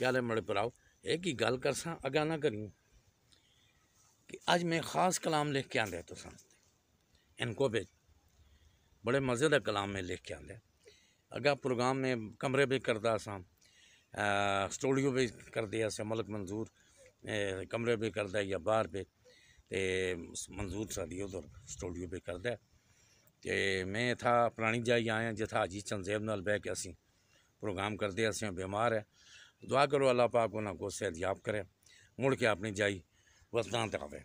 क्या है मड़े भराओ एक कि गल कर सा अगा ना करी कि आज मैं ख़ास कलाम लिख के आंदा तो इनको भेज बड़े मज़े का कलाम मैं लिख के आंदा अगा प्रोग्राम में कमरे भी करता सा स्टूडियो भी करते मलक मंजूर ए, कमरे भी करता या बाहर भी ते मंजूर साड़ी उधर स्टूडियो भी करता ते मैं इतना पुरानी जाई आया जिथा अजीत चंदेब न बह के असं प्रोग्राम करते बीमार है दुआ करो अल्लाह पाक उन्होंने को सेहत याब करे मुड़ के अपनी जाई वसदान तक आवे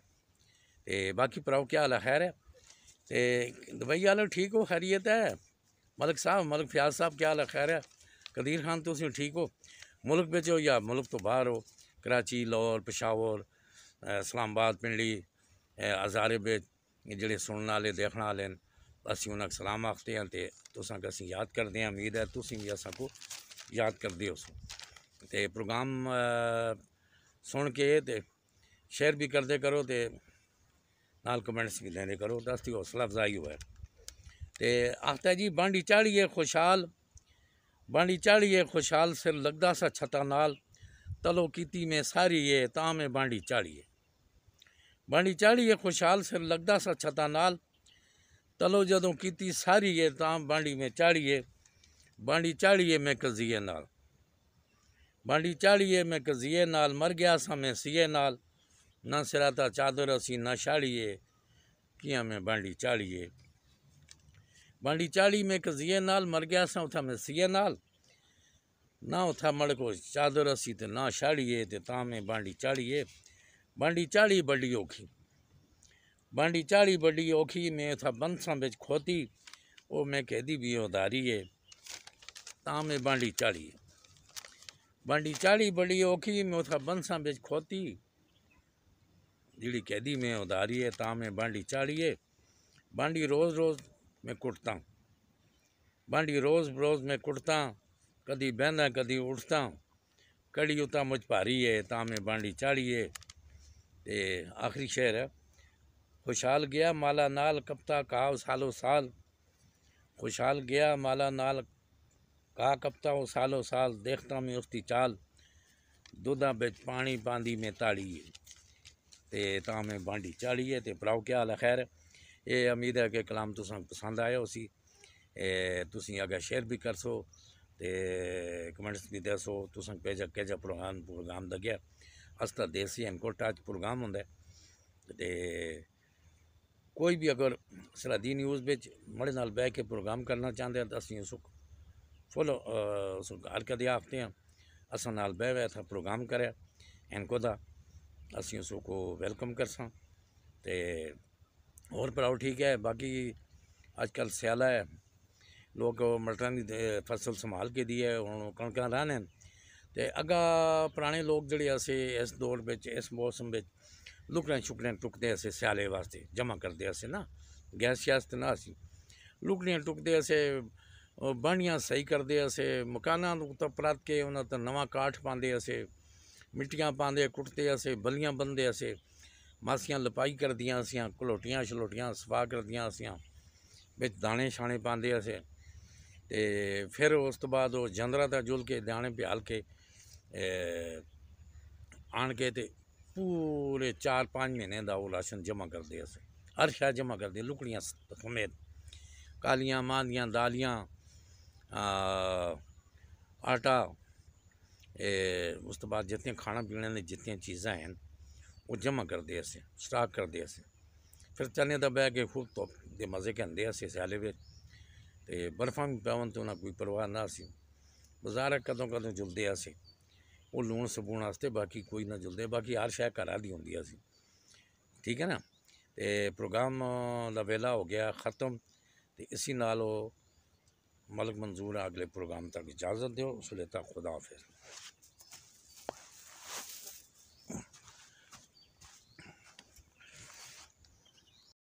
तो बाकी भराओ क्या हाल है खैर है तो दुबई वाले ठीक हो खैरियत है मलिक साहब मलिक फयाज साहब क्या हाल है खैर है कदीर खान तुम ठीक हो मुल्क बच्चे हो या मुल्क तो बाहर हो कराची लाहौर पशावर इस्लामाबाद पिंडी हजारे बिच जो सुनने वाले देखने वाले ਨੇ उन्हें सलाम आखते हैं तो ਹਾਂ ਤੇ ਤੁਸੀਂ ਅਸਾਂ ਯਾਦ ਕਰਦੇ ਹਾਂ ਉਮੀਦ ਹੈ ਤੁਸੀਂ ਵੀ ਅਸਾਂ ਕੋ ਤੇ ਪ੍ਰੋਗਰਾਮ ਸੁਣ ਕੇ ਤੇ ਸ਼ੇਅਰ ਵੀ ਕਰਦੇ ਕਰੋ ਤੇ ਨਾਲ ਕਮੈਂਟਸ ਵੀ ਲੈਂਦੇ ਕਰੋ ਦਸਤੀ ਹੌਸਲਾ ਅਫਜ਼ਾਈ ਹੋਇਆ ਤੇ ਆਖਤਾ ਜੀ ਬਾਂਡੀ ਚਾੜੀਏ ਖੁਸ਼ਹਾਲ ਬਾਂਡੀ ਚਾੜੀਏ ਖੁਸ਼ਹਾਲ ਸਿਰ ਲੱਗਦਾ ਸਾ ਛਤਾ ਨਾਲ ਤਲੋ ਕੀਤੀ ਮੈਂ ਸਾਰੀ ਇਹ ਤਾਂ ਮੈਂ ਬਾਂਡੀ ਚਾੜੀਏ ਬਾਣੀ ਚਾੜੀਏ ਖੁਸ਼ਹਾਲ ਸਿਰ ਲੱਗਦਾ ਸਾ ਛਤਾ ਨਾਲ ਤਲੋ ਜਦੋਂ ਕੀਤੀ ਸਾਰੀ ਇਹ ਤਾਂ ਬਾਣੀ ਮੈਂ ਚਾੜੀਏ ਬਾਣੀ ਚਾੜੀਏ ਮੈਂ ਕਜ਼ੀਏ ਨਾਲ ਬਾਂਡੀ ਚਾੜੀਏ ਮੈਂ ਕਜ਼ੀਏ ਨਾਲ ਮਰ ਗਿਆ ਸਾਂ ਮੈਂ ਸੀਏ ਨਾਲ ਨਾ ਤਾਂ ਚਾਦਰ ਅਸੀਂ ਨਾ ਛਾੜੀਏ ਕੀਆਂ ਮੈਂ ਬਾਂਡੀ ਚਾੜੀਏ ਬਾਂਡੀ ਚਾੜੀ ਮੈਂ ਕਜ਼ੀਏ ਨਾਲ ਮਰ ਗਿਆ ਸਾਂ ਉਥਾ ਮੈਂ ਸੀਏ ਨਾਲ ਨਾ ਉਥਾ ਮੜ ਕੋ ਚਾਦਰ ਅਸੀਂ ਤੇ ਨਾ ਛਾੜੀਏ ਤੇ ਤਾਂ ਮੈਂ ਬਾਂਡੀ ਚਾੜੀਏ ਬਾਂਡੀ ਚਾੜੀ ਬੜੀ ਔਖੀ ਬਾਂਡੀ ਚਾੜੀ ਬੜੀ ਔਖੀ ਮੈਂ ਉਥਾ ਬੰਸਾਂ ਵਿੱਚ ਖੋਤੀ ਉਹ ਮੈਂ ਕਹਦੀ ਵੀ ਉਧਾਰੀਏ ਤਾਂ ਮੈਂ ਬਾਂਡੀ ਚਾੜੀਏ बांडी चाड़ी बड़ी औखी में उसका बंसा बेच खोती जीड़ी कैदी में उधारी है ता में बांडी है बांडी रोज़ रोज़ में कुटता हूँ बांडी रोज़ रोज़ में कुटता कदी बहदा कदी उठता कड़ी उतना मुझ भारी है ता में बांडी चाड़िए ते आखिरी शहर है खुशहाल गया माला नाल कपता कहा सालो साल खुशहाल गया माला नाल ਕਾ ਕਪਤਾ ਹੂੰ ਸਾਲੋ ਸਾਲ ਦੇਖਤਾ ਮੈਂ ਉਸਦੀ ਚਾਲ ਦੁੱਧਾਂ ਵਿੱਚ ਪਾਣੀ ਪਾਂਦੀ ਮੈਂ ਤਾਲੀ ਤੇ ਤਾਂ ਮੈਂ ਬਾਂਡੀ ਚਾਲੀਏ ਤੇ ਭਰਾਓ ਕੀ ਹਾਲ ਹੈ ਖੈਰ ਇਹ ਉਮੀਦ ਹੈ ਕਿ ਕਲਾਮ ਤੁਸਾਂ ਪਸੰਦ ਆਇਆ ਹੋਸੀ ਤੁਸੀਂ ਅਗਾ ਸ਼ੇਅਰ ਵੀ ਕਰਸੋ ਤੇ ਕਮੈਂਟਸ ਵੀ ਦੱਸੋ ਤੁਸੀਂ ਪੇਜ ਕੇ ਜਾ ਪ੍ਰੋਗਰਾਮ ਪ੍ਰੋਗਰਾਮ ਦਾ ਗਿਆ ਅਸਤਾ ਦੇਸੀ ਐਨਕੋ ਟੱਚ ਪ੍ਰੋਗਰਾਮ ਹੁੰਦਾ ਤੇ ਕੋਈ ਵੀ ਅਗਰ ਸਲਾਦੀ ਨਿਊਜ਼ ਵਿੱਚ ਮੜੇ ਨਾਲ ਬਹਿ ਕੇ ਪ੍ਰੋਗਰਾਮ ਕਰਨਾ ਚਾਹੁੰਦੇ ਆ ਤਾਂ ਅਸੀਂ ਸੁਖ ફોલો ਦਿਆ હરકત ਆ ਅਸਾਂ ਨਾਲ ਬਹਿ ਬਹਿ ਥਾ ਪ੍ਰੋਗਰਾਮ ਕਰਿਆ ਇਨਕੋ ਦਾ ਅਸੀਂ ਉਸ ਕੋ ਵੈਲਕਮ ਕਰਸਾਂ ਤੇ ਹੋਰ ਪੜਾਉ ਠੀਕ ਹੈ ਬਾਕੀ ਅੱਜ ਕੱਲ ਸਿਆਲਾ ਹੈ ਲੋਕ ਮਟਰਾਂ ਦੀ ਫਸਲ ਸੰਭਾਲ ਕੇ ਦੀ ਹੈ ਹੁਣ ਕਣਕਾਂ ਰਾਹਣੇ ਤੇ ਅਗਾ ਪੁਰਾਣੇ ਲੋਕ ਜਿਹੜੇ ਅਸੀਂ ਇਸ ਦੌਰ ਵਿੱਚ ਇਸ ਮੌਸਮ ਵਿੱਚ ਲੁਕਣਾ ਛੁਕਣਾ ਟੁਕਦੇ ਅਸੀਂ ਸਿਆਲੇ ਵਾਸਤੇ ਜਮਾ ਕਰਦੇ ਅਸੀਂ ਨਾ ਗੈਸ ਸਿਆਸਤ ਨਾ ਅਸੀਂ ਲੁਕੜੀਆਂ ਟੁਕਦੇ ਅਸੀਂ ਬਾਣੀਆਂ ਸਹੀ ਕਰਦੇ ਅਸੇ ਮਕਾਨਾਂ ਨੂੰ ਤਾਂ ਪਰਤ ਕੇ ਉਹਨਾਂ ਤਾਂ ਨਵਾਂ ਕਾਠ ਪਾਉਂਦੇ ਅਸੇ ਮਿੱਟੀਆਂ ਪਾਉਂਦੇ ਕੁੱਟਦੇ ਅਸੇ ਬਲੀਆਂ ਬੰਦੇ ਅਸੇ ਮਾਸੀਆਂ ਲਪਾਈ ਕਰਦੀਆਂ ਅਸੀਆਂ ਘਲੋਟੀਆਂ ਛਲੋਟੀਆਂ ਸਫਾ ਕਰਦੀਆਂ ਅਸੀਆਂ ਵਿੱਚ ਦਾਣੇ ਛਾਣੇ ਪਾਉਂਦੇ ਅਸੇ ਤੇ ਫਿਰ ਉਸ ਤੋਂ ਬਾਅਦ ਉਹ ਜੰਦਰਾ ਦਾ ਜੁਲ ਕੇ ਦਾਣੇ ਭਾਲ ਕੇ ਆਣ ਕੇ ਤੇ ਪੂਰੇ 4-5 ਮਹੀਨੇ ਦਾ ਉਹ ਰਾਸ਼ਨ ਜਮ੍ਹਾਂ ਕਰਦੇ ਅਸੇ ਹਰ ਸ਼ਾ ਜਮ੍ਹਾਂ ਕਰਦੇ ਲੁਕੜੀਆਂ ਸਮੇਤ ਕਾਲੀਆਂ ਮਾਂ ਦੀਆਂ ਦਾਲੀਆਂ ਆਟਾ ਇਹ ਉਸ ਤੋਂ ਬਾਅਦ ਜਿੰਨੀਆਂ ਖਾਣਾ ਪੀਣਾ ਨੇ ਜਿੰਨੀਆਂ ਚੀਜ਼ਾਂ ਹਨ ਉਹ ਜਮ੍ਹਾਂ ਕਰਦੇ ਅਸੀਂ ਸਟਾਕ ਕਰਦੇ ਅਸੀਂ ਫਿਰ ਚਾਨੇ ਦਾ ਬਹਿ ਕੇ ਖੂਬ ਤੋਂ ਦੇ ਮਜ਼ੇ ਕਹਿੰਦੇ ਅਸੀਂ ਸਿਆਲੇ ਵਿੱਚ ਤੇ ਬਰਫਾਂ ਵੀ ਪੈਵਨ ਤੋਂ ਨਾ ਕੋਈ ਪਰਵਾਹ ਨਾ ਸੀ ਬਾਜ਼ਾਰ ਕਦੋਂ ਕਦੋਂ ਜੁਲਦੇ ਅਸੀਂ ਉਹ ਲੂਣ ਸਬੂਣ ਵਾਸਤੇ ਬਾਕੀ ਕੋਈ ਨਾ ਜੁਲਦੇ ਬਾਕੀ ਹਰ ਸ਼ੈ ਘਰਾਂ ਦੀ ਹੁੰਦੀ ਅਸੀਂ ਠੀਕ ਹੈ ਨਾ ਤੇ ਪ੍ਰੋਗਰਾਮ ਦਾ ਵੇਲਾ ਹੋ ਗਿਆ ਖਤਮ ਤੇ ਇਸੇ ਨਾਲ ਉਹ मलक मंजूर है अगले प्रोग्राम तक इजाज़त दो उस तक खुदा हाफिज़